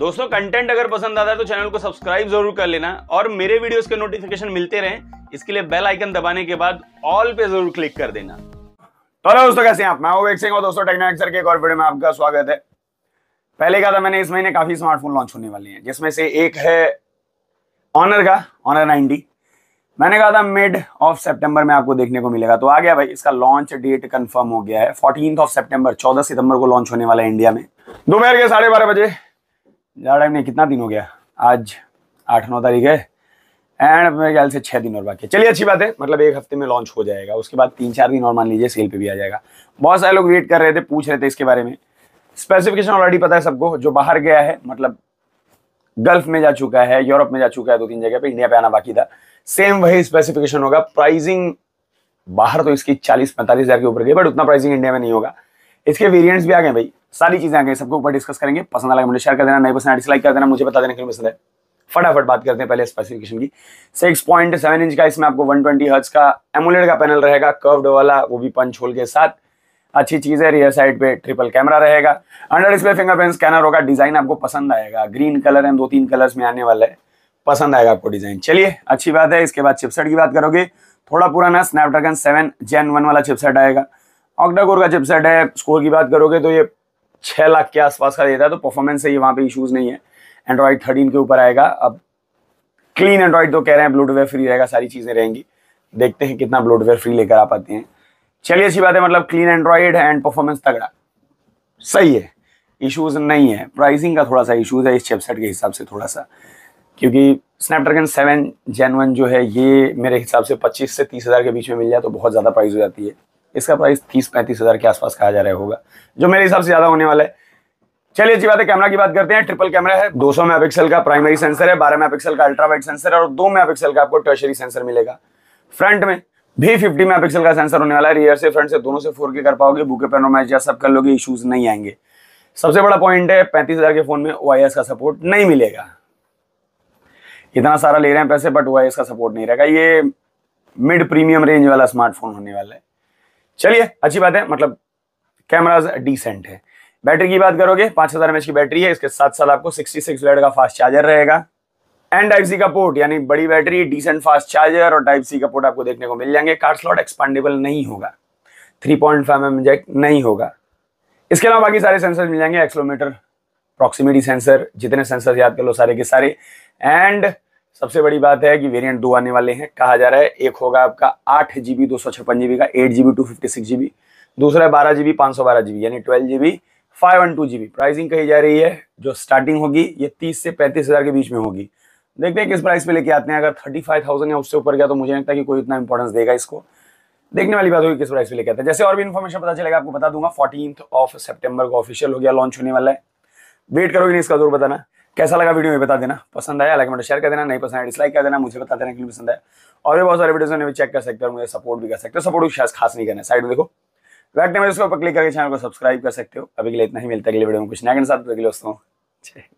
दोस्तों कंटेंट अगर पसंद आता है तो चैनल को सब्सक्राइब जरूर कर लेना और मेरे वीडियोस के नोटिफिकेशन मिलते रहें इसके लिए बेल आइकन दबाने के बाद ऑल पे जरूर क्लिक कर देना तो हेलो दोस्तों कैसे हैं आप मैं विवेक सिंह और दोस्तों टेक्नो एक्सर के एक और वीडियो में आपका स्वागत है पहले कहा था मैंने इस महीने काफी स्मार्टफोन लॉन्च होने वाले हैं जिसमें से एक है ऑनर का ऑनर नाइनटी मैंने कहा था मिड ऑफ सितंबर में आपको देखने को मिलेगा तो आ गया भाई इसका लॉन्च डेट कंफर्म हो गया है फोर्टीन ऑफ सितंबर चौदह सितंबर को लॉन्च होने वाला है इंडिया में दोपहर के साढ़े बारह बजे ज़्यादा टाइम नहीं कितना दिन हो गया आज आठ नौ तारीख है एंड मेरे ख्याल से छः दिन और बाकी है चलिए अच्छी बात है मतलब एक हफ्ते में लॉन्च हो जाएगा उसके बाद तीन चार दिन और मान लीजिए सेल पे भी आ जाएगा बहुत सारे लोग वेट कर रहे थे पूछ रहे थे इसके बारे में स्पेसिफिकेशन ऑलरेडी पता है सबको जो बाहर गया है मतलब गल्फ में जा चुका है यूरोप में जा चुका है दो तीन जगह पर इंडिया पर आना बाकी था सेम वही स्पेसिफिकेशन होगा प्राइजिंग बाहर तो इसकी चालीस पैंतालीस हज़ार के ऊपर गई बट उतना प्राइजिंग इंडिया में नहीं होगा इसके वेरियंट्स भी आ गए भाई सारी चीजें आगे सबको ऊपर डिस्कस करेंगे पसंद आगे मुझे शेयर कर देना नहीं पसंद आया डिसलाइक कर देना मुझे बता देना क्यों पसंद है फटाफट बात करते हैं पहले स्पेसिफिकेशन की सिक्स पॉइंट सेवन इंच का इसमें आपको वन ट्वेंटी हर्ट्स का एमुलेट का पैनल रहेगा कर्व्ड वाला वो भी पंच होल के साथ अच्छी चीज़ है रियर साइड पे ट्रिपल कैमरा रहेगा अंडर डिस्प्ले फिंगरप्रिंट स्कैनर होगा डिज़ाइन आपको पसंद आएगा ग्रीन कलर है दो तीन कलर्स में आने वाला है पसंद आएगा आपको डिज़ाइन चलिए अच्छी बात है इसके बाद चिपसेट की बात करोगे थोड़ा पुराना स्नैपड्रैगन सेवन जेन वन वाला चिपसेट आएगा ऑक्टाकोर का चिपसेट है स्कोर की बात करोगे तो ये छः लाख के आसपास का देता है तो परफॉर्मेंस से ही वहाँ पे इश्यूज नहीं है एंड्रॉयड थर्टीन के ऊपर आएगा अब क्लीन एंड्रॉयड तो कह रहे हैं ब्लूटवेयर फ्री रहेगा सारी चीज़ें रहेंगी देखते हैं कितना ब्लूटवेयर फ्री लेकर आ पाते हैं चलिए अच्छी बात है मतलब क्लीन एंड्रॉयड है एंड परफॉर्मेंस तगड़ा सही है इशूज़ नहीं है प्राइसिंग का थोड़ा सा इशूज़ है इस चेपसेट के हिसाब से थोड़ा सा क्योंकि स्नैपड्रैगन सेवन जेन वन जो है ये मेरे हिसाब से पच्चीस से तीस हज़ार के बीच में मिल जाए तो बहुत ज़्यादा प्राइस हो जाती है इसका प्राइस तीस पैंतीस हज़ार के आसपास कहा जा रहा होगा जो मेरे हिसाब से ज़्यादा होने वाला है चलिए अच्छी बात है कैमरा की बात करते हैं ट्रिपल कैमरा है 200 मेगापिक्सल का प्राइमरी सेंसर है 12 मेगापिक्सल का अल्ट्रा वाइट सेंसर है और 2 मेगापिक्सल का आपको टर्शरी सेंसर मिलेगा फ्रंट में भी 50 मेगापिक्सल का सेंसर होने वाला है रियर से फ्रंट से दोनों से फोर कर पाओगे बुके पेनोमाइज या सब कर लोगे इशूज नहीं आएंगे सबसे बड़ा पॉइंट है पैंतीस के फोन में ओ का सपोर्ट नहीं मिलेगा इतना सारा ले रहे हैं पैसे बट ओ का सपोर्ट नहीं रहेगा ये मिड प्रीमियम रेंज वाला स्मार्टफोन होने वाला है चलिए अच्छी बात है मतलब कैमराज डिसेंट है बैटरी की बात करोगे पांच हजार की बैटरी है इसके साथ साथ आपको सिक्सटी सिक्स का फास्ट चार्जर रहेगा एंड टाइप सी का पोर्ट यानी बड़ी बैटरी डिसेंट फास्ट चार्जर और टाइप सी का पोर्ट आपको देखने को मिल जाएंगे कार्ड स्लॉट एक्सपांडेबल नहीं होगा three point five M jack नहीं होगा इसके अलावा बाकी सारे सेंसर मिल जाएंगे एक्सलोमीटर प्रॉक्सिमिटी सेंसर जितने सेंसर याद कर लो सारे के सारे एंड सबसे बड़ी बात है कि वेरिएंट दो आने वाले हैं कहा जा रहा है एक होगा आपका आठ जीबी दो सौ छप्पन जीबी का eight GB two fifty six GB दूसरा है बारह जीबी पांच सौ बारह जीबी यानी twelve GB five one two GB pricing कही जा रही है जो स्टार्टिंग होगी ये तीस से पैंतीस हज़ार के बीच में होगी देखते हैं किस प्राइस पे लेके आते हैं अगर थर्टी फाइव थाउजेंड या उससे ऊपर गया तो मुझे लगता है कि कोई इतना इंपॉर्टेंस देगा इसको देखने वाली बात होगी किस प्राइस पे लेके आते हैं जैसे और भी इन्फॉर्मेशन पता चलेगा आपको बता दूंगा फोर्टीन ऑफ सेप्टेम्बर को ऑफिशियल हो गया लॉन्च होने वाला है वेट करोगे नहीं इसका जरूर बताना कैसा लगा वीडियो में बता देना पसंद आया लाइक मैं शेयर कर देना नहीं पसंद आया डिसलाइक कर देना मुझे बता देना क्यों पसंद है और भी बहुत सारे वीडियोस में चेक कर सकते हो मुझे सपोर्ट भी कर सकते हो सपोर्ट खास खास नहीं करना साइड में देखो वैक्ट में उसको क्लिक करके चैनल को सब्सक्राइब कर सकते हो अभी के लिए इतना ही मिलता है अगले वीडियो में कुछ नया के साथ दोस्तों